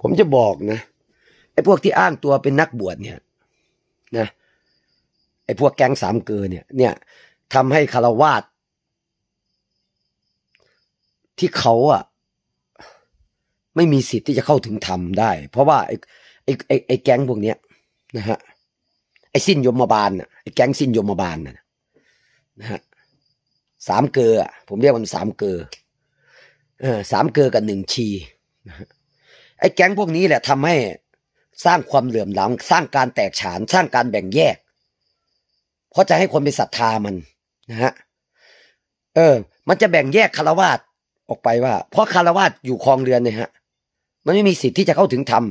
ผมจะบอกนะไอ้พวกที่อ้างตัวเป็นนักบวชเนี่ย นะไอ้พวกแก๊งสามเกอเนี่ย เนี่ยทำให้คารวาสที่เขาอะไม่มีสิทธิ์ที่จะเข้าถึงธรรมได้ เพราะว่าไอ้ไอ้ไอ้แก๊งพวกเนี้ย นะฮะไอ้สิ้นยมบาลน่ะไอ้แก๊งสิ้นยมบาลน่ะนะฮะสามเกอผมเรียกมันสามเกอเออสามเกอกับหนึ่งชี นะฮะไอ้แก๊งพวกนี้แหละ ทำให้สร้างความเหลื่อมล้ำสร้างการแตกฉาน สร้างการแบ่งแยก เพราะจะให้คนไปศรัทธามันนะฮะเออ มันจะแบ่งแยกคารวาสออกไปว่า เพราะคารวาสอยู่คลองเรือนเนี่ยฮะ มันไม่มีสิทธิ์ที่จะเข้าถึงธรรม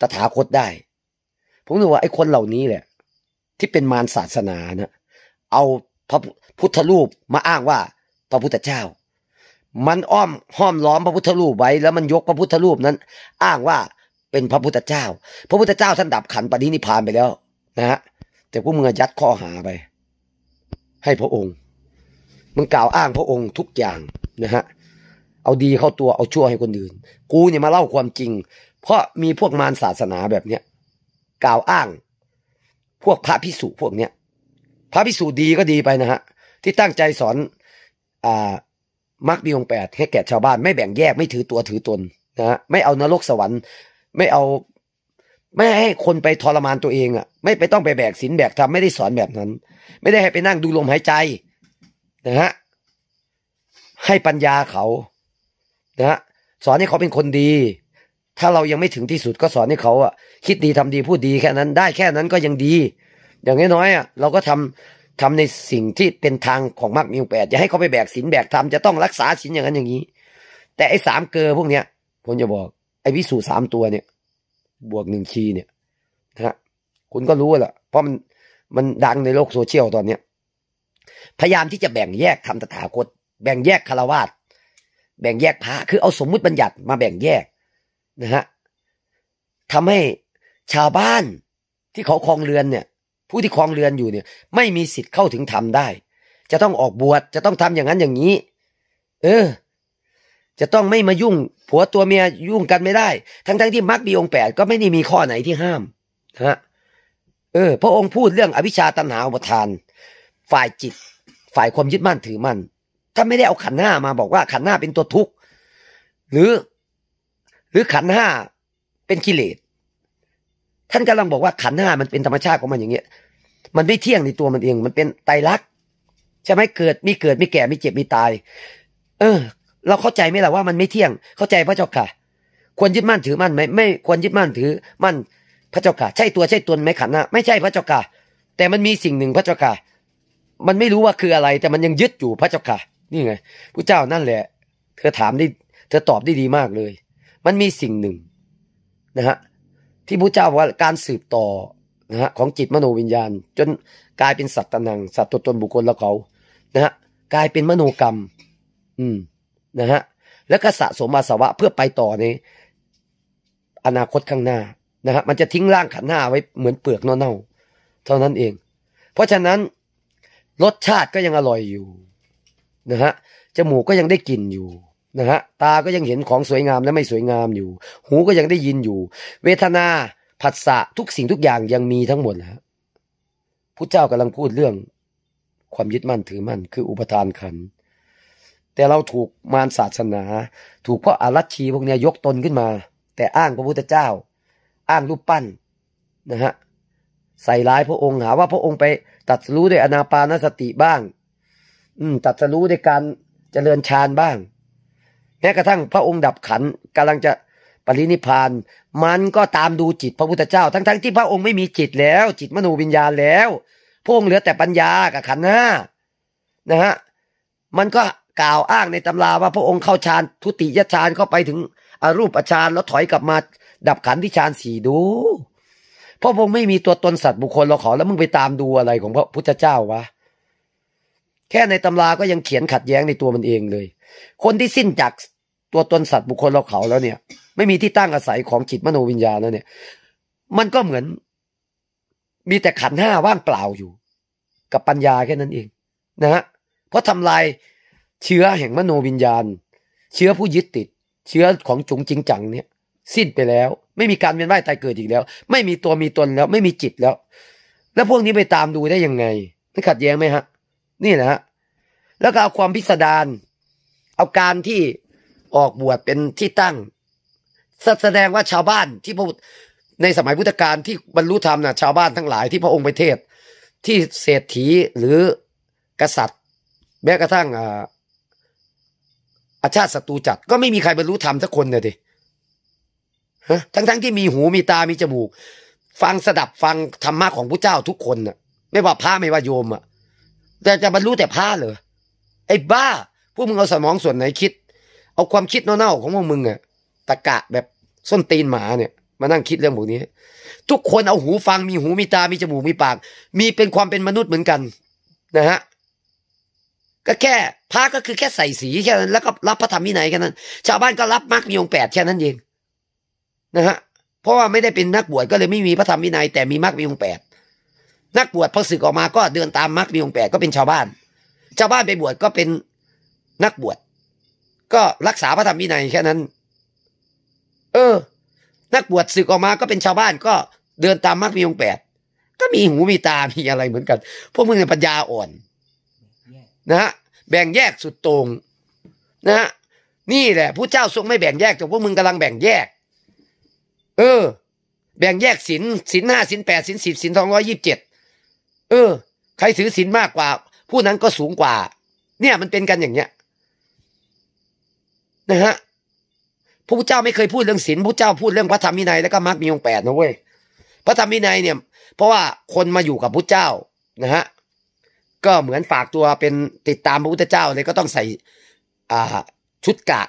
ตถาคตได้ผมนูกว่าไอ้คนเหล่านี้แหละที่เป็นมารศาสนานะเอาพระพุทธรูปมาอ้างว่าพระพุทธเจ้ามันอ้อมห้อมล้อมพระพุทธรูปไว้แล้วมันยกพระพุทธรูปนั้น อ้างว่าเป็นพระพุทธเจ้า พระพุทธเจ้าท่านดับขันปณินิพานไปแล้วนะฮะแต่พวกมึงยัดข้อหาไป ให้พระองค์มึงกล่าวอ้างพระองค์ทุกอย่างนะฮะเอาดีเข้าตัวเอาชั่วให้คนอื่น กูเนี่ยมาเล่าความจริง เพราะมีพวกมารศาสนาแบบเนี้ยกล่าวอ้าง พวกพระพิสุพวกเนี้ย พระพิสุดีก็ดีไปนะฮะที่ตั้งใจสอน อ่ามักมีองแปดให้แก่ชาวบ้าน ไม่แบ่งแยกไม่ถือตัวถือตนนะฮะไม่เอานรกสวรรค์ ไม่เอาไม่ให้คนไปทรมานตัวเองอ่ะ ไม่ไปต้องไปแบกศีลแบกธรรมไม่ได้สอนแบบนั้น ไม่ได้ให้ไปนั่งดูลมหายใจนะฮะให้ปัญญาเขานะฮะสอนให้เขาเป็นคนดี ถ้าเรายังไม่ถึงที่สุดก็สอนให้เขาอ่ะคิดดีทำดีพูดดีแค่นั้น ได้แค่นั้นก็ยังดี อย่างน้อยๆอ่ะเราก็ทำทำในสิ่งที่เป็นทางของมรรคมีองแปด จะให้เขาไปแบกศีลแบกธรรมจะต้องรักษาศีลอย่างนั้นอย่างนี้ แต่ไอ้สามเกอพวกเนี้ยผมจะบอก ไอ้วิสูสามตัวเนี่ย บวกหนึ่งคีเนี่ยนะคุณก็รู้แหละเพราะมันมันดังในโลกโซเชียลตอนเนี้ยพยายามที่จะแบ่งแยกคำตถาคต แบ่งแยกคารวาส แบ่งแยกพระคือเอาสมมุติบัญญัติมาแบ่งแยกนะฮะทำให้ชาวบ้านที่เขาคลองเรือนเนี่ยผู้ที่ครองเรือนอยู่เนี่ย ไม่มีสิทธิ์เข้าถึงธรรมได้ จะต้องออกบวชจะต้องทำอย่างนั้นอย่างนี้ เออ จะต้องไม่มายุ่งผัวตัวเมียยุ่งกันไม่ได้ ทั้งๆทที่มรรคมีองแปดก็ไม่ได้มีข้อไหนที่ห้ามฮะเออ พระองค์พูดเรื่องอวิชชาตัณหาอุปทาน ฝ่ายจิต ฝ่ายความยึดมั่นถือมั่นถ้าไม่ได้เอาขันห้ามาบอกว่า ขันห้าเป็นตัวทุกข์หรือ หรือขันห้าเป็นกิเลสท่านกำลังบอกว่าขันห้ามันเป็นธรรมชาติของมันอย่างเงี้ย มันไม่เที่ยงในตัวมันเอง มันเป็นไตรลักษณ์ใช่ไหมเกิดมีเกิดมีแก่ มีเจ็บ มีตาย เออ เราเข้าใจไหมล่ะว่ามันไม่เที่ยง เข้าใจพระเจ้าค่ะ ควรยึดมั่นถือมั่นไหมไม่ ควรยึดมั่นถือมั่น พระเจ้าค่ะ ใช่ตัวใช่ตนไหมขันห้าไม่ใช่พระเจ้าค่ะ แต่มันมีสิ่งหนึ่งพระเจ้าค่ะ มันไม่รู้ว่าคืออะไร แต่มันยังยึดอยู่พระเจ้าค่ะ นี่ไงพระเจ้านั่นแหละ เธอถามได้ เธอตอบได้ดีมากเลย มันมีสิ่งหนึ่งนะฮะที่พระเจ้าว่าการสืบต่อนะฮะของจิตมโนวิญญาณ จนกลายเป็นสัตว์ตนังสัตว์ตัวตนบุคคลและเขานะฮะกลายเป็นมโนกรรม อืมนะฮะแล้วก็สะสมอาสวะเพื่อไปต่อในอนาคตข้างหน้านะฮะมันจะทิ้งร่างขันหน้าไว้เหมือนเปลือกเน่า ๆ เท่านั้นเอง เพราะฉะนั้น รสชาติก็ยังอร่อยอยู่นะฮะจมูกก็ยังได้กลิ่นอยู่นะฮะ ตาก็ยังเห็นของสวยงามและไม่สวยงามอยู่ หูก็ยังได้ยินอยู่ เวทนา ผัสสะ ทุกสิ่งทุกอย่างยังมีทั้งหมดนะพระเจ้ากำลังพูดเรื่อง ความยึดมั่นถือมั่น คืออุปทานขัน แต่เราถูกมารศาสนา ถูกพวกอารัชชีพวกนี้ยกตนขึ้นมา แต่อ้างพระพุทธเจ้า อ้างรูปปั้นนะฮะ ใส่ร้ายพระองค์หาว่าพระองค์ไปตัดรู้ด้วยอนาปานสติบ้าง อืมตัดรู้ด้วยการเจริญฌานบ้างแม้กระทั่งพระองค์ดับขัน กำลังจะปรินิพานมันก็ตามดูจิตพระพุทธเจ้า ทั้งๆทที่พระองค์ไม่มีจิตแล้ว จิตมโนวิญญาณแล้วพระองค์เหลือแต่ปัญญากับขันห้านะฮะมันก็กล่าวอ้างในตำราว่าพระองค์เข้าฌานทุติยฌานเข้าไปถึง อรูปฌานแล้วถอยกลับมาดับขันที่ฌานสี่ดูพระองค์ไม่มีตัวตนสัตว์บุคคลเราขอแล้วมึงไปตามดูอะไรของพระพุทธเจ้าวะแค่ในตำราก็ยังเขียนขัดแย้งในตัวมันเองเลย คนที่สิ้นจากตัวตนสัตว์บุคคลเราเขาแล้วเนี่ย ไม่มีที่ตั้งอาศัยของจิตมโนวิญญาณแล้วเนี่ยมันก็เหมือน มีแต่ขันห้าว่างเปล่าอยู่ กับปัญญาแค่นั้นเอง นะฮะเพราะทำลาย เชื้อแห่งมโนวิญญาณ เชื้อผู้ยึดติด เชื้อของจุงจริงจังเนี่ย สิ้นไปแล้ว ไม่มีการเวียนว่ายตายเกิดอีกแล้ว ไม่มีตัวมีตนแล้ว ไม่มีจิตแล้ว แล้วพวกนี้ไปตามดูได้ยังไงมัขัดแย้งไหมฮะนี่นะฮะแล้วก็เอาความพิสดาร เอาการที่ออกบวชเป็นที่ตั้ง แสดงว่าชาวบ้านที่พระในสมัยพุทธกาลที่บรรลุธรรมนะชาวบ้านทั้งหลายที่พระองค์ไปเทศ ที่เศรษฐีหรือกษัตริย์ แม้กระทั่งอาชาติศัตรูจัดก็ไม่มีใครบรรลุธรรมสักคนเลยดิทั้งๆทที่มีหูมีตามีจมูก ฟังสดับฟังธรรมะของพระเจ้าทุกคนน่ะ ไม่ว่าพระไม่ว่าโยมอ่ะแต่จะบรรลุแต่ผ้าเหรอไอ้บ้าพวกมึงเอาสมองส่วนไหนคิด เอาความคิดเน่าๆของพวกมึงอะตะกะแบบส้นตีนหมาเนี่ย มานั่งคิดเรื่องพวกนี้ ทุกคนเอาหูฟังมีหูมีตามีจมูกมีปาก มีเป็นความเป็นมนุษย์เหมือนกัน นะฮะ ก็แค่พระก็คือแค่ใส่สีแค่นั้น แล้วก็รับพระธรรมวินัยแค่นั้นชาวบ้านก็รับมรรคมีองแปดแค่นั้นเองนะฮะ เพราะว่าไม่ได้เป็นนักบวชก็เลยไม่มีพระธรรมวินัย แต่มีมรรคมีองแปดนักบวชพอสึกออกมาก็เดินตามมรรคมีองแปดก็เป็นชาวบ้าน ชาวบ้านไปบวชก็เป็นนักบวชก็รักษาพระธรรมวินัยแค่นั้น เออ นักบวชสึกออกมาก็เป็นชาวบ้านก็เดินตามมรรคมีองแปดก็มีหูมีตา มีอะไรเหมือนกัน พวกมึงเนี่ยปัญญาอ่อน นะฮะแบ่งแยกสุดตรง นะฮะ นี่แหละผู้เจ้าทรงไม่แบ่งแยกแต่พวกมึงกำลังแบ่งแยก เออ แบ่งแยกสินสินห้าสินแปดสินสิบสินสองร้อยยี่สิบเจ็ดเออ ใครถือศีลมากกว่าผู้นั้นก็สูงกว่า เนี่ยมันเป็นกันอย่างเนี้ยนะฮะ พระพุทธเจ้าไม่เคยพูดเรื่องศีลพระเจ้าพูดเรื่องพระธรรมวินัยแล้วก็มรรคมีองแปดนะเว้ย พระธรรมวินัยเนี่ย เพราะว่าคนมาอยู่กับพระเจ้า นะฮะ ก็เหมือนฝากตัวเป็นติดตามพระพุทธเจ้าเลยก็ต้องใส่ อ่าชุดกะ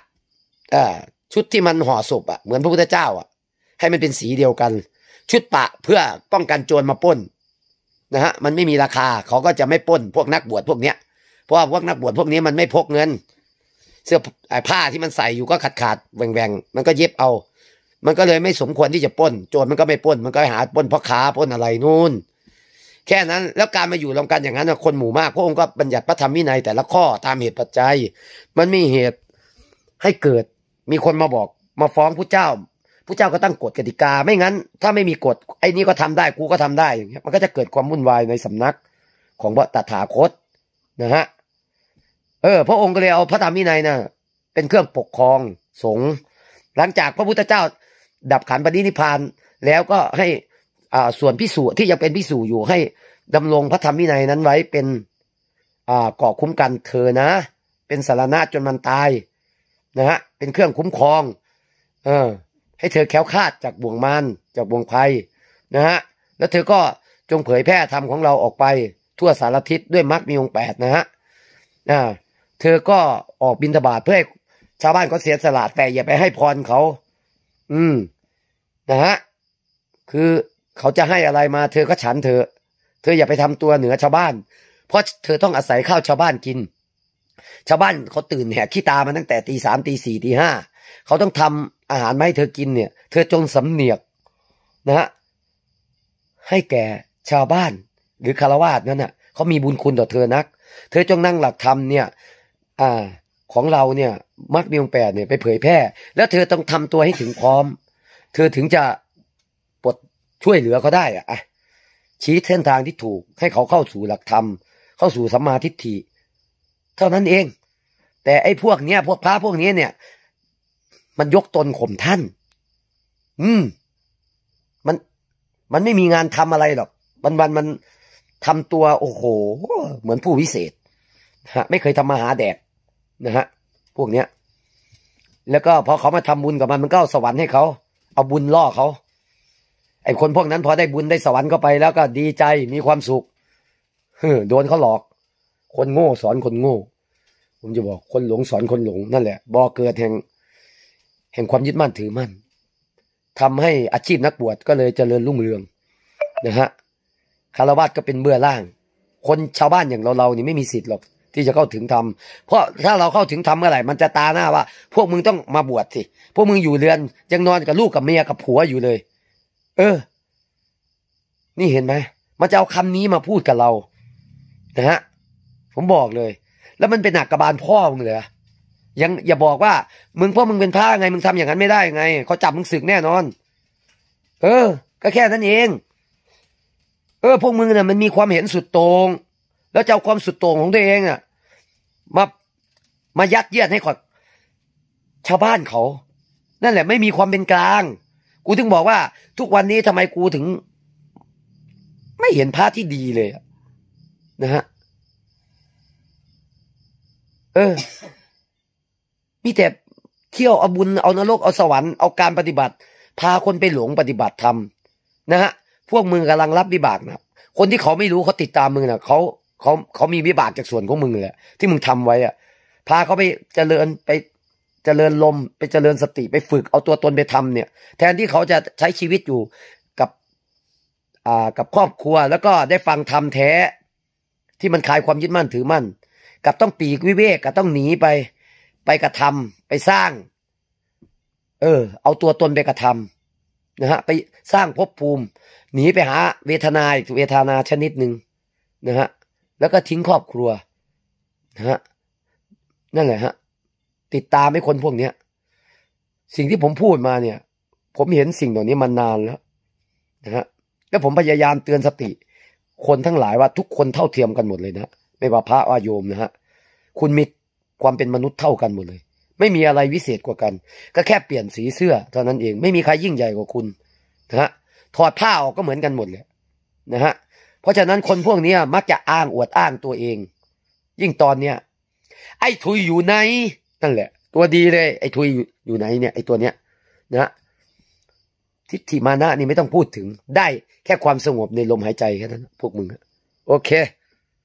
เอ่อชุดที่มันห่อศพอ่ะเหมือนพระพุทธเจ้า อ่ะ ให้มันเป็นสีเดียวกัน ชุดปะเพื่อป้องกันโจรมาป้นนะฮะมันไม่มีราคาเขาก็จะไม่ป้น พวกนักบวชพวกเนี้ยเพราะว่าพวกนักบวชพวกนี้มันไม่พกเงิน เสื้อผ้าที่มันใส่อยู่ก็ขาดขาดแหว่งแหวงมันก็เย็บเอา มันก็เลยไม่สมควรที่จะป้น โจรมันก็ไม่ป้น มันก็หาป้นพ่อค้าป้นอะไรนู่น แค่นั้นแล้วการมาอยู่รวมกันอย่างนั้นคนหมู่มากพระองค์ก็บัญญัติพระธรรมวินัยแต่ละข้อตามเหตุปัจจัย มันมีเหตุให้เกิด มีคนมาบอกมาฟ้องพระเจ้าผู้เจ้าก็ตั้งกฎกติกา ไม่งั้น ถ้าไม่มีกฎไอ้นี่ก็ทำได้ กูก็ทำได้อย่างเงี้ยมันก็จะเกิดความวุ่นวายในสำนัก ของพระตถาคตนะฮะ เออ พระองค์ก็เลยเอาพระธรรมวินัยนะเป็นเครื่องปกครองสง หลังจากพระพุทธเจ้าดับขันปณิพาน แล้วก็ให้อ่าส่วนพิสูจที่ยังเป็นพิสูจอยู่ ให้ดำรงพระธรรมวินัยนั้นไว้เป็นอ่าก่อคุ้มกันเธอนะ เป็นสารณะจนมันตายนะฮะ เป็นเครื่องคุ้มครอง เออให้เธอแค้วคลาดจากบ่วงมานจากบ่วงภัยนะฮะ แล้วเธอก็จงเผยแพร่ธรรมของเราออกไป ทั่วสารทิศด้วยมรรคมีองค์แปดนะฮะนะเธอก็ออกบินทบาทเพื่อให้ชาวบ้านก็เสียสละแต่อย่าไปให้พรเขา อืมนะฮะ คือเขาจะให้อะไรมา เธอก็ฉันเธอ เธออย่าไปทำตัวเหนือชาวบ้าน เพราะเธอต้องอาศัยข้าวชาวบ้านกิน ชาวบ้านเขาตื่นแหกขี้ตามาตั้งแต่ตีสามตีสี่ตีห้าเขาต้องทำอาหารไม่เธอกินเนี่ย เธอจงสำเนียกนะฮะ ให้แก่ชาวบ้านหรือคารวาสนั้นนะ่ะ เขามีบุญคุณต่อเธอนัก เธอจงนั่งหลักธรรมเนี่ย อ่า ของเราเนี่ย มัดมีองแปดเนี่ยไปเผยแพร่ แล้วเธอต้องทำตัวให้ถึงพร้อม เธอถึงจะปลดช่วยเหลือเขาได้อะ ชี้เส้นทางที่ถูก ให้เขาเข้าสู่หลักธรรม เข้าสู่สัมมาทิฏฐิเท่านั้นเอง แต่ไอ้พวกเนี้ยพวกพระพวกนี้เนี่ยมันยกตนข่มท่าน อืม มัน มันไม่มีงานทำอะไรหรอกวันวันมันทำตัว โอ้โห เหมือนผู้วิเศษ ฮะ ไม่เคยทำมาหาแดกนะฮะ พวกเนี้ย แล้วก็พอเขามาทำบุญกับมันมันก็สวรรค์ให้เขาเอาบุญล่อเขาไอ้คนพวกนั้นพอได้บุญได้สวรรค์เข้าไปแล้ว ก็ดีใจ มีความสุขเฮ้โดนเขาหลอก คนโง่สอนคนโง่ ผมจะบอกคนหลงสอนคนหลงนั่นแหละ บ่อเกิดแห่งแห่งความยึดมั่นถือมั่น ทำให้อาชีพนักบวชก็เลย เจริญรุ่งเรืองนะฮะคารวะก็เป็นเบื้อล่าง คนชาวบ้านอย่างเราเรานี่ไม่มีสิทธิ์หรอกที่จะเข้าถึงธรรมเพราะถ้าเราเข้าถึงธรรมเมื่อไหร่มันจะตาหน้าว่าพวกมึงต้องมาบวชสิพวกมึงอยู่เรือน ยังนอนกับลูกกับเมียกับผัวอยู่เลย เออ นี่เห็นไหมมันจะเอาคำนี้มาพูดกับเรานะฮะผมบอกเลย แล้วมันเป็นหนักกระบาลพ่อมึงเลยยัง อย่าบอกว่า มึงเพราะมึงเป็นพระไงมึงทำอย่างนั้นไม่ได้ไงเขาจับมึงศึกแน่นอน เออ ก็แค่นั้นเอง เออ พวกมึงน่ะมันมีความเห็นสุดโตร่งแล้วจะเอาความสุดโต่งของตัวเองอ่ะมา มายัดเยียดให้ขอดชาวบ้านเขา นั่นแหละไม่มีความเป็นกลาง กูถึงบอกว่า ทุกวันนี้ทำไมกูถึง ไม่เห็นพระที่ดีเลยนะฮะเออมีแต่เที่ยวเอาบุญ เอานรกเอาสวรรค์ เอาการปฏิบัติ พาคนไปหลงปฏิบัติธรรมนะฮะ พวกมึงกำลังรับวิบากนะ คนที่เขาไม่รู้เขาติดตามมึงนะเขาเขาเขามีวิบากจากส่วนของมึงแหละที่มึงทำไว้อ่ะพาเขาไปเจริญไปเจริญลมไปเจริญสติไปฝึกเอาตัวตนไปทำเนี่ย แทนที่เขาจะใช้ชีวิตอยู่กับอ่ากับครอบครัวแล้วก็ได้ฟังธรรมแท้ ที่มันคลายความยึดมั่นถือมั่นกับต้องปีกวิเวกกับต้องหนีไปไปกระทำ ไปสร้าง เออ เอาตัวตนไปกระทำนะฮะ ไปสร้างภพภูมิ หนีไปหาเวทนา อีกเวทนาชนิดหนึ่งนะฮะ แล้วก็ทิ้งครอบครัว นะฮะ นั่นแหละฮะติดตามให้คนพวกเนี้ย สิ่งที่ผมพูดมาเนี่ย ผมเห็นสิ่งเหล่านี้มานานแล้ว นะฮะแล้วผมพยายามเตือนสติ คนทั้งหลายว่าทุกคนเท่าเทียมกันหมดเลยนะไม่ว่าพระว่าโยมนะฮะ คุณมีความเป็นมนุษย์เท่ากันหมดเลย ไม่มีอะไรวิเศษกว่ากัน ก็แค่เปลี่ยนสีเสื้อเท่านั้นเองไม่มีใครยิ่งใหญ่กว่าคุณนะฮะถอดผ้าออกก็เหมือนกันหมดเลยนะฮะเพราะฉะนั้นคน พวกนี้มักจะอ้างอวดอ้างตัวเอง ยิ่งตอนเนี้ย ไอ้ทุยอยู่ไหนนั่นแหละ ตัวดีเลย ไอ้ทุยอยู่ไหนเนี่ยไอ้ตัวเนี้ยนะ ทิฏฐิมานะ นี่ไม่ต้องพูดถึงได้แค่ความสงบในลมหายใจแค่นั้นพวกมึงโอเค